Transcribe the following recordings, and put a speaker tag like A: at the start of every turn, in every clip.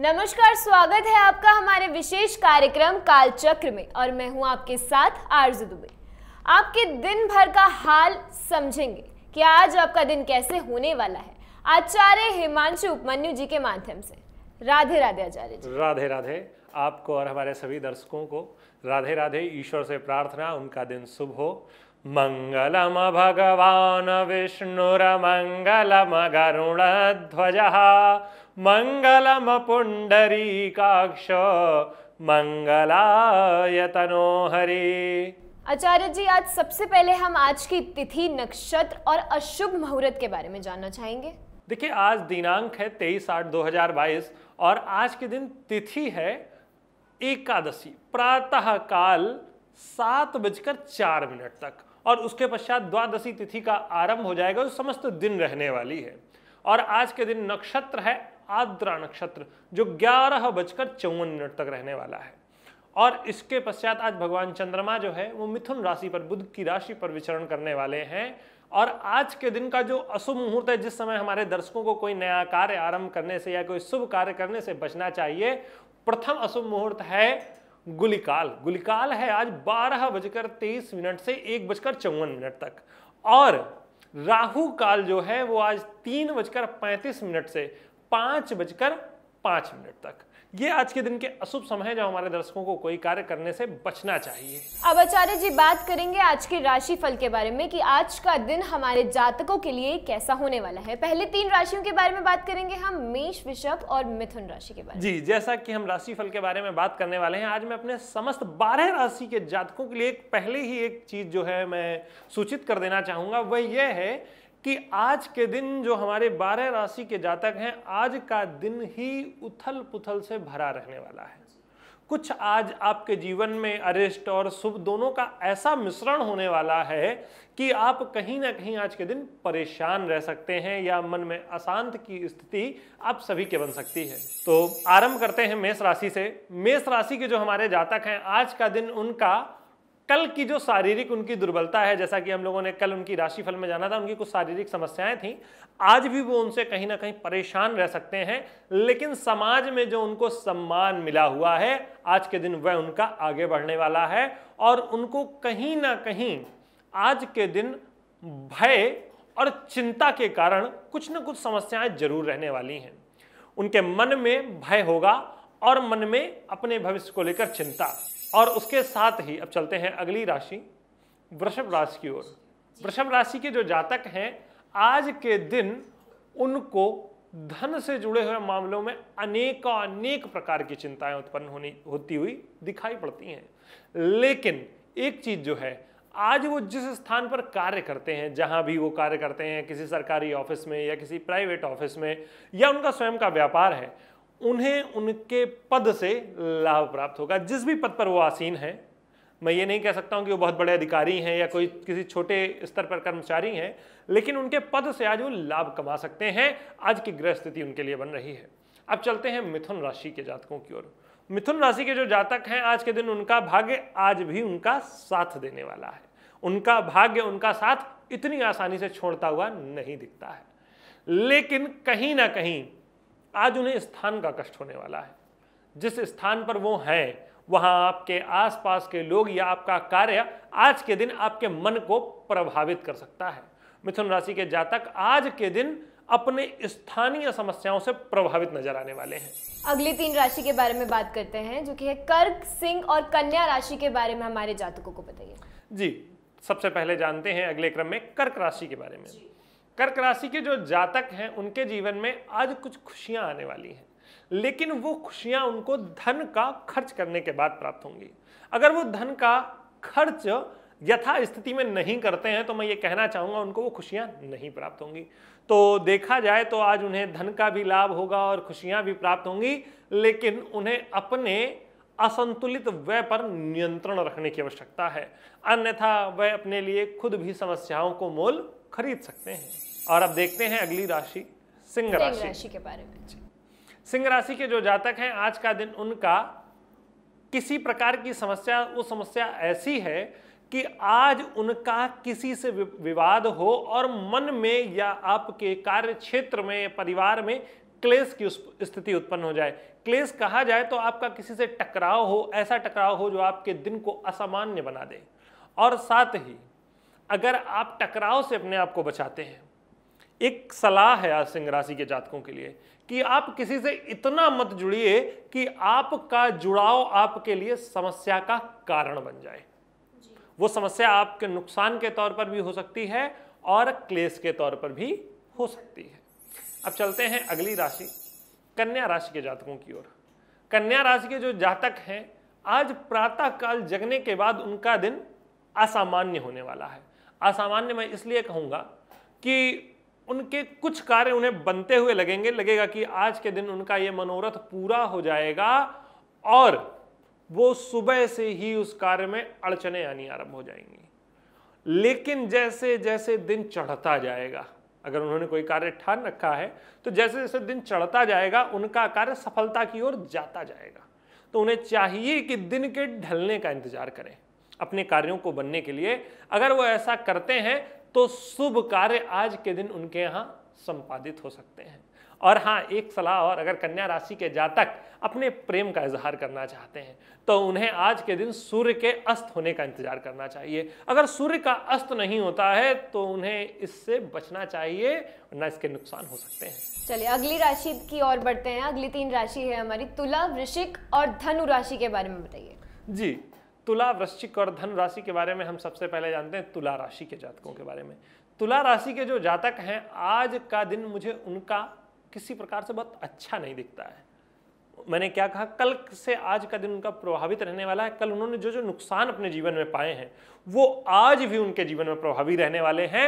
A: नमस्कार स्वागत है आपका हमारे विशेष कार्यक्रम कालचक्र में और मैं हूं आपके साथ आरजू दुबे आपके दिन भर का हाल समझेंगे कि आज आपका दिन कैसे होने वाला है आचार्य हिमांशु उपमन्यु जी के माध्यम से राधे राधे आचार्य
B: जी राधे राधे आपको और हमारे सभी दर्शकों को राधे राधे ईश्वर से प्रार्थना उनका दिन शुभ हो भगवान मंगलम पुंडरी मङ्गलमपुण्डरीकाक्ष मङ्गलायतनो हरि
A: आचार्य जी आज सबसे पहले हम आज की तिथि नक्षत्र और अशुभ मुहूर्त के बारे में जानना चाहेंगे
B: देखिए आज दिनांक है तेईस आठ दो हजार बाईस और आज के दिन तिथि है एकादशी प्रातः काल सात बजकर चार मिनट तक और उसके पश्चात द्वादशी तिथि का आरंभ हो जाएगा जो समस्त दिन रहने वाली है और आज के दिन नक्षत्र है आद्रा नक्षत्र जो ग्यारह बजकर चौवन मिनट तक रहने वाला है और इसके पश्चात आज भगवान चंद्रमा जो है वो मिथुन राशि पर बुद्ध की राशि पर विचरण करने वाले हैं और आज के दिन का जो अशुभ मुहूर्त है जिस समय हमारे दर्शकों को कोई नया कार्य आरंभ करने से या कोई शुभ कार्य करने से बचना चाहिए प्रथम अशुभ मुहूर्त है गुलिकाल गुलिकाल है आज बारह बजकर तेईस मिनट से एक बजकर चौवन मिनट तक और राहु काल जो है वो आज तीन बजकर पैंतीस मिनट से पांच बजकर पांच मिनट तक ये आज के दिन के अशुभ समय जो हमारे दर्शकों को कोई कार्य करने से बचना चाहिए
A: अब आचार्य जी बात करेंगे आज के राशि फल के बारे में कि आज का दिन हमारे जातकों के लिए कैसा होने वाला है पहले तीन राशियों के बारे में बात करेंगे हम मेष विषभ और मिथुन राशि के बारे में
B: जी जैसा की हम राशि फल के बारे में बात करने वाले हैं आज मैं अपने समस्त बारह राशि के जातकों के लिए पहले ही एक चीज जो है मैं सूचित कर देना चाहूंगा वह यह है कि आज के दिन जो हमारे बारह राशि के जातक हैं आज का दिन ही उथल पुथल से भरा रहने वाला है कुछ आज आपके जीवन में अरिष्ट और शुभ दोनों का ऐसा मिश्रण होने वाला है कि आप कहीं ना कहीं आज के दिन परेशान रह सकते हैं या मन में अशांत की स्थिति आप सभी के बन सकती है तो आरंभ करते हैं मेष राशि से मेष राशि के जो हमारे जातक हैं आज का दिन उनका कल की जो शारीरिक उनकी दुर्बलता है जैसा कि हम लोगों ने कल उनकी राशिफल में जाना था उनकी कुछ शारीरिक समस्याएं थी आज भी वो उनसे कहीं ना कहीं परेशान रह सकते हैं लेकिन समाज में जो उनको सम्मान मिला हुआ है आज के दिन वह उनका आगे बढ़ने वाला है और उनको कहीं ना कहीं आज के दिन भय और चिंता के कारण कुछ ना कुछ समस्याएं जरूर रहने वाली हैं उनके मन में भय होगा और मन में अपने भविष्य को लेकर चिंता और उसके साथ ही अब चलते हैं अगली राशि वृषभ राशि की ओर वृषभ राशि के जो जातक हैं आज के दिन उनको धन से जुड़े हुए मामलों में अनेक अनेक प्रकार की चिंताएं उत्पन्न होनी होती हुई दिखाई पड़ती हैं लेकिन एक चीज जो है आज वो जिस स्थान पर कार्य करते हैं जहां भी वो कार्य करते हैं किसी सरकारी ऑफिस में या किसी प्राइवेट ऑफिस में या उनका स्वयं का व्यापार है उन्हें उनके पद से लाभ प्राप्त होगा जिस भी पद पर वो आसीन है मैं ये नहीं कह सकता हूँ कि वो बहुत बड़े अधिकारी हैं या कोई किसी छोटे स्तर पर कर्मचारी हैं लेकिन उनके पद से आज वो लाभ कमा सकते हैं आज की ग्रह स्थिति उनके लिए बन रही है अब चलते हैं मिथुन राशि के जातकों की ओर मिथुन राशि के जो जातक हैं आज के दिन उनका भाग्य आज भी उनका साथ देने वाला है उनका भाग्य उनका साथ इतनी आसानी से छोड़ता हुआ नहीं दिखता है लेकिन कहीं ना कहीं आज उन्हें स्थान का कष्ट होने वाला है जिस स्थान पर वो हैं वहाँ आपके आसपास के लोग या आपका कार्य आज के दिन आपके मन को प्रभावित कर सकता है मिथुन राशि के जातक आज के दिन अपने स्थानीय समस्याओं से प्रभावित नजर आने वाले हैं
A: अगली तीन राशि के बारे में बात करते हैं जो कि है कर्क सिंह और कन्या राशि के बारे में हमारे जातकों को बताइए
B: जी सबसे पहले जानते हैं अगले क्रम में कर्क राशि के बारे में कर्क राशि के जो जातक हैं उनके जीवन में आज कुछ खुशियां आने वाली हैं लेकिन वो खुशियां उनको धन का खर्च करने के बाद प्राप्त होंगी अगर वो धन का खर्च यथा स्थिति में नहीं करते हैं तो मैं ये कहना चाहूंगा उनको वो खुशियां नहीं प्राप्त होंगी तो देखा जाए तो आज उन्हें धन का भी लाभ होगा और खुशियां भी प्राप्त होंगी लेकिन उन्हें अपने असंतुलित व्यय पर नियंत्रण रखने की आवश्यकता है अन्यथा वह अपने लिए खुद भी समस्याओं को मोल खरीद सकते हैं और अब देखते हैं अगली राशि सिंह राशि राशि के बारे में सिंह राशि के जो जातक हैं आज का दिन उनका किसी प्रकार की समस्या वो समस्या ऐसी है कि आज उनका किसी से विवाद हो और मन में या आपके कार्य क्षेत्र में परिवार में क्लेश की स्थिति उत्पन्न हो जाए क्लेश कहा जाए तो आपका किसी से टकराव हो ऐसा टकराव हो जो आपके दिन को असामान्य बना दे और साथ ही अगर आप टकराव से अपने आप को बचाते हैं एक सलाह है आज सिंह राशि के जातकों के लिए कि आप किसी से इतना मत जुड़िए कि आपका जुड़ाव आपके लिए समस्या का कारण बन जाए वो समस्या आपके नुकसान के तौर पर भी हो सकती है और क्लेश के तौर पर भी हो सकती है अब चलते हैं अगली राशि कन्या राशि के जातकों की ओर कन्या राशि के जो जातक हैं आज प्रातः काल जगने के बाद उनका दिन असामान्य होने वाला है असामान्य मैं इसलिए कहूंगा कि उनके कुछ कार्य उन्हें बनते हुए लगेंगे लगेगा कि आज के दिन उनका यह मनोरथ पूरा हो जाएगा और वो सुबह से ही उस कार्य में अड़चने आनी आरंभ हो जाएंगी लेकिन जैसे जैसे दिन चढ़ता जाएगा अगर उन्होंने कोई कार्य ठान रखा है तो जैसे जैसे दिन चढ़ता जाएगा उनका कार्य सफलता की ओर जाता जाएगा तो उन्हें चाहिए कि दिन के ढलने का इंतजार करें अपने कार्यों को बनने के लिए अगर वो ऐसा करते हैं तो शुभ कार्य आज के दिन उनके यहाँ संपादित हो सकते हैं और हाँ एक सलाह और अगर कन्या राशि के जातक अपने प्रेम का इजहार करना चाहते हैं तो उन्हें आज के दिन सूर्य के अस्त होने का इंतजार करना चाहिए अगर सूर्य का अस्त नहीं होता है तो उन्हें इससे बचना चाहिए वरना इसके नुकसान हो सकते हैं
A: चलिए अगली राशि की ओर बढ़ते हैं अगली तीन राशि है हमारी तुला वृश्चिक और धनु राशि के बारे में बताइए
B: जी तुला वृश्चिक और धन राशि के बारे में हम सबसे पहले जानते हैं तुला राशि के जातकों के बारे में तुला राशि के जो जातक हैं आज का दिन मुझे उनका किसी प्रकार से बहुत अच्छा नहीं दिखता है मैंने क्या कहा कल से आज का दिन उनका प्रभावित रहने वाला है कल उन्होंने जो जो नुकसान अपने जीवन में पाए हैं वो आज भी उनके जीवन में प्रभावी रहने वाले हैं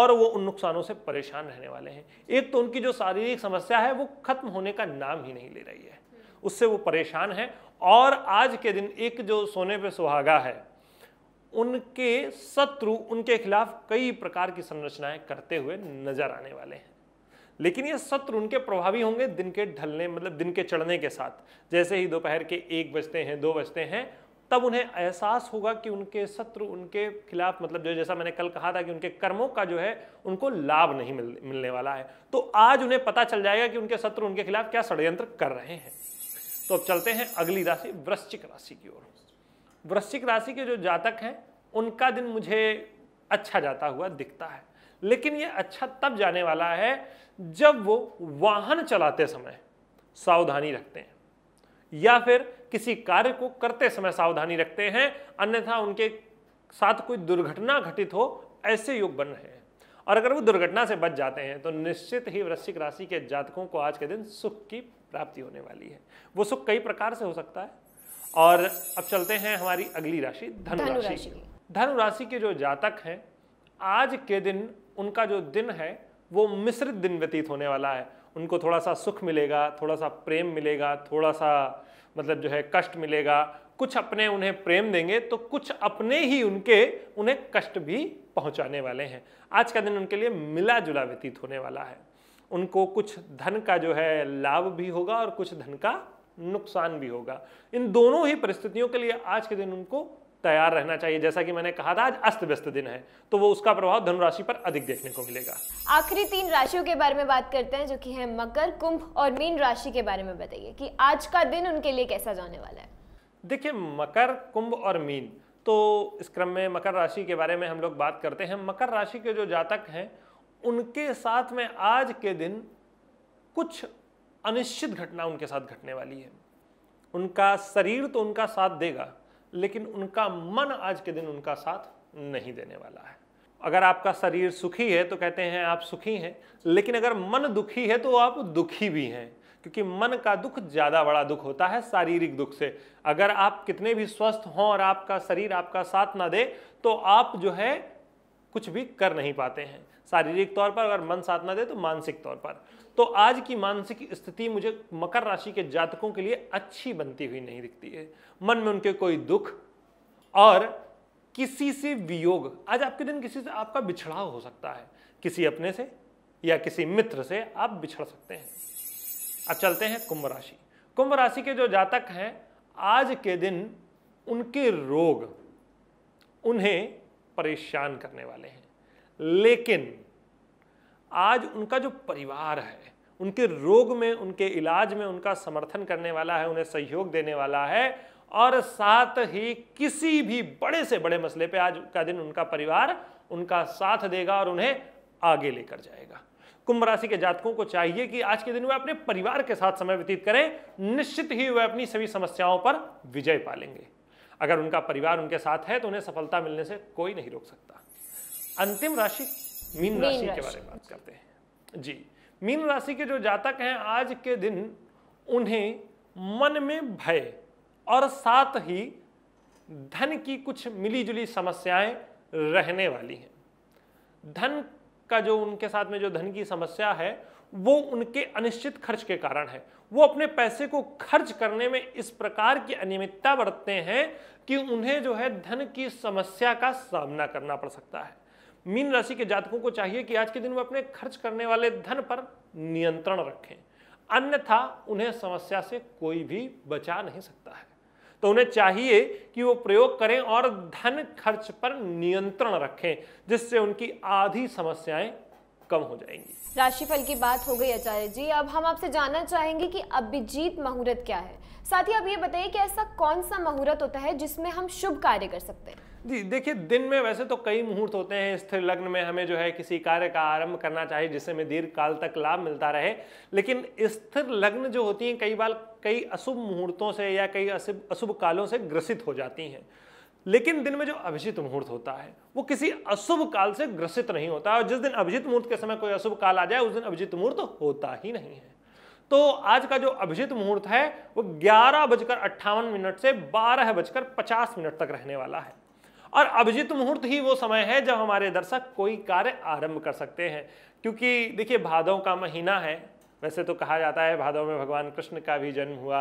B: और वो उन नुकसानों से परेशान रहने वाले हैं एक तो उनकी जो शारीरिक समस्या है वो खत्म होने का नाम ही नहीं ले रही है उससे वो परेशान हैं और आज के दिन एक जो सोने पे सुहागा है उनके शत्रु उनके खिलाफ कई प्रकार की संरचनाएं करते हुए नजर आने वाले हैं लेकिन ये सत्र उनके प्रभावी होंगे दिन के ढलने मतलब दिन के चढ़ने के साथ जैसे ही दोपहर के एक बजते हैं दो बजते हैं तब उन्हें एहसास होगा कि उनके शत्रु उनके खिलाफ मतलब जो जैसा मैंने कल कहा था कि उनके कर्मों का जो है उनको लाभ नहीं मिल, मिलने वाला है तो आज उन्हें पता चल जाएगा कि उनके शत्रु उनके खिलाफ क्या षडयंत्र कर रहे हैं तो अब चलते हैं अगली राशि वृश्चिक राशि की ओर वृश्चिक राशि के जो जातक हैं उनका दिन मुझे अच्छा जाता हुआ दिखता है लेकिन ये अच्छा तब जाने वाला है जब वो वाहन चलाते समय सावधानी रखते हैं या फिर किसी कार्य को करते समय सावधानी रखते हैं अन्यथा उनके साथ कोई दुर्घटना घटित हो ऐसे योग बन रहे हैं और अगर वो दुर्घटना से बच जाते हैं तो निश्चित ही वृश्चिक राशि के जातकों को आज के दिन सुख की प्राप्ति होने वाली है वो सुख कई प्रकार से हो सकता है और अब चलते हैं हमारी अगली राशि धनु राशि धनु राशि के जो जातक हैं आज के दिन उनका जो दिन है वो मिश्रित दिन व्यतीत होने वाला है उनको थोड़ा सा सुख मिलेगा थोड़ा सा प्रेम मिलेगा थोड़ा सा मतलब जो है कष्ट मिलेगा कुछ अपने उन्हें प्रेम देंगे तो कुछ अपने ही उनके उन्हें कष्ट भी पहुंचाने वाले हैं आज का दिन उनके लिए मिला जुला व्यतीत होने वाला है उनको कुछ धन का जो है लाभ भी होगा और कुछ धन का नुकसान भी होगा इन दोनों ही परिस्थितियों के लिए आज के दिन उनको तैयार रहना चाहिए जैसा कि मैंने कहा था आज अस्त व्यस्त दिन है तो वो उसका प्रभाव धनुराशि पर अधिक देखने को मिलेगा
A: आखिरी तीन राशियों के बारे में बात करते हैं जो कि है मकर कुंभ और मीन राशि के बारे में बताइए कि आज का दिन उनके लिए कैसा जाने वाला है
B: देखिए मकर कुंभ और मीन तो इस क्रम में मकर राशि के बारे में हम लोग बात करते हैं मकर राशि के जो जातक हैं उनके साथ में आज के दिन कुछ अनिश्चित घटना उनके साथ घटने वाली है उनका शरीर तो उनका साथ देगा लेकिन उनका मन आज के दिन उनका साथ नहीं देने वाला है अगर आपका शरीर सुखी है तो कहते हैं आप सुखी हैं लेकिन अगर मन दुखी है तो आप दुखी भी हैं क्योंकि मन का दुख ज़्यादा बड़ा दुख होता है शारीरिक दुख से अगर आप कितने भी स्वस्थ हों और आपका शरीर आपका साथ ना दे तो आप जो है कुछ भी कर नहीं पाते हैं शारीरिक तौर पर अगर मन साथ ना दे तो मानसिक तौर पर तो आज की मानसिक स्थिति मुझे मकर राशि के जातकों के लिए अच्छी बनती हुई नहीं दिखती है मन में उनके कोई दुख और किसी से वियोग आज आपके दिन किसी से आपका बिछड़ाव हो सकता है किसी अपने से या किसी मित्र से आप बिछड़ सकते हैं अब चलते हैं कुंभ राशि कुंभ राशि के जो जातक हैं आज के दिन उनके रोग उन्हें परेशान करने वाले हैं लेकिन आज उनका जो परिवार है उनके रोग में उनके इलाज में उनका समर्थन करने वाला है उन्हें सहयोग देने वाला है और साथ ही किसी भी बड़े से बड़े मसले पे आज का दिन उनका परिवार उनका साथ देगा और उन्हें आगे लेकर जाएगा कुंभ राशि के जातकों को चाहिए कि आज के दिन वे अपने परिवार के साथ समय व्यतीत करें निश्चित ही वे अपनी सभी समस्याओं पर विजय पालेंगे अगर उनका परिवार उनके साथ है तो उन्हें सफलता मिलने से कोई नहीं रोक सकता अंतिम राशि मीन राशि के बारे में बात करते हैं जी मीन राशि के जो जातक हैं आज के दिन उन्हें मन में भय और साथ ही धन की कुछ मिलीजुली समस्याएं रहने वाली हैं धन का जो उनके साथ में जो धन की समस्या है वो उनके अनिश्चित खर्च के कारण है वो अपने पैसे को खर्च करने में इस प्रकार की अनियमितता बरतते हैं कि उन्हें जो है धन की समस्या का सामना करना पड़ सकता है मीन राशि के जातकों को चाहिए कि आज के दिन वो अपने खर्च करने वाले धन पर नियंत्रण रखें अन्यथा उन्हें समस्या से कोई भी बचा नहीं सकता है तो उन्हें चाहिए कि वो प्रयोग करें और धन खर्च पर नियंत्रण रखें जिससे उनकी आधी समस्याएं कम हो जाएंगी
A: राशिफल की बात हो गई आचार्य जी अब हम आपसे जानना चाहेंगे कि अभिजीत मुहूर्त क्या है साथ ही आप ये बताइए कि ऐसा कौन सा मुहूर्त होता है जिसमें हम शुभ कार्य कर सकते हैं
B: जी देखिए दिन में वैसे तो कई मुहूर्त होते हैं स्थिर लग्न में हमें जो है किसी कार्य का आरंभ करना चाहिए जिससे हमें दीर्घ काल तक लाभ मिलता रहे लेकिन स्थिर लग्न जो होती हैं कई बार कई अशुभ मुहूर्तों से या कई अशुभ अशुभ कालों से ग्रसित हो जाती हैं लेकिन दिन में जो अभिजित मुहूर्त होता है वो किसी अशुभ काल से ग्रसित नहीं होता और जिस दिन अभिजित मुहूर्त के समय कोई अशुभ काल आ जाए उस दिन अभिजित मुहूर्त होता ही नहीं है तो आज का जो अभिजित मुहूर्त है वो ग्यारह बजकर अट्ठावन मिनट से बारह बजकर पचास मिनट तक रहने वाला है और अभिजित मुहूर्त ही वो समय है जब हमारे दर्शक कोई कार्य आरंभ कर सकते हैं क्योंकि देखिए भादों का महीना है वैसे तो कहा जाता है भादव में भगवान कृष्ण का भी जन्म हुआ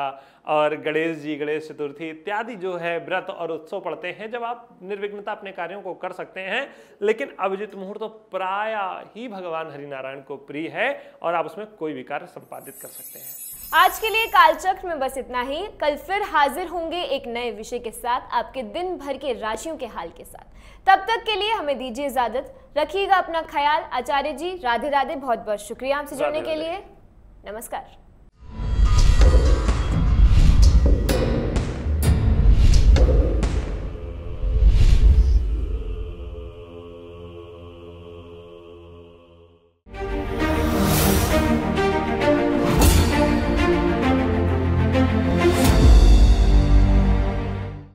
B: और गणेश जी गणेश चतुर्थी इत्यादि जो है व्रत और उत्सव पड़ते हैं जब आप निर्विघ्नता अपने कार्यों को कर सकते हैं लेकिन अभिजित मुहूर्त तो प्राय ही भगवान हरिनारायण को प्रिय है और आप उसमें कोई भी कार्य संपादित कर सकते हैं
A: आज के लिए कालचक्र में बस इतना ही कल फिर हाजिर होंगे एक नए विषय के साथ आपके दिन भर के राशियों के हाल के साथ तब तक के लिए हमें दीजिए इजाजत रखिएगा अपना ख्याल आचार्य जी राधे राधे बहुत बहुत शुक्रिया आपसे जुड़ने के लिए नमस्कार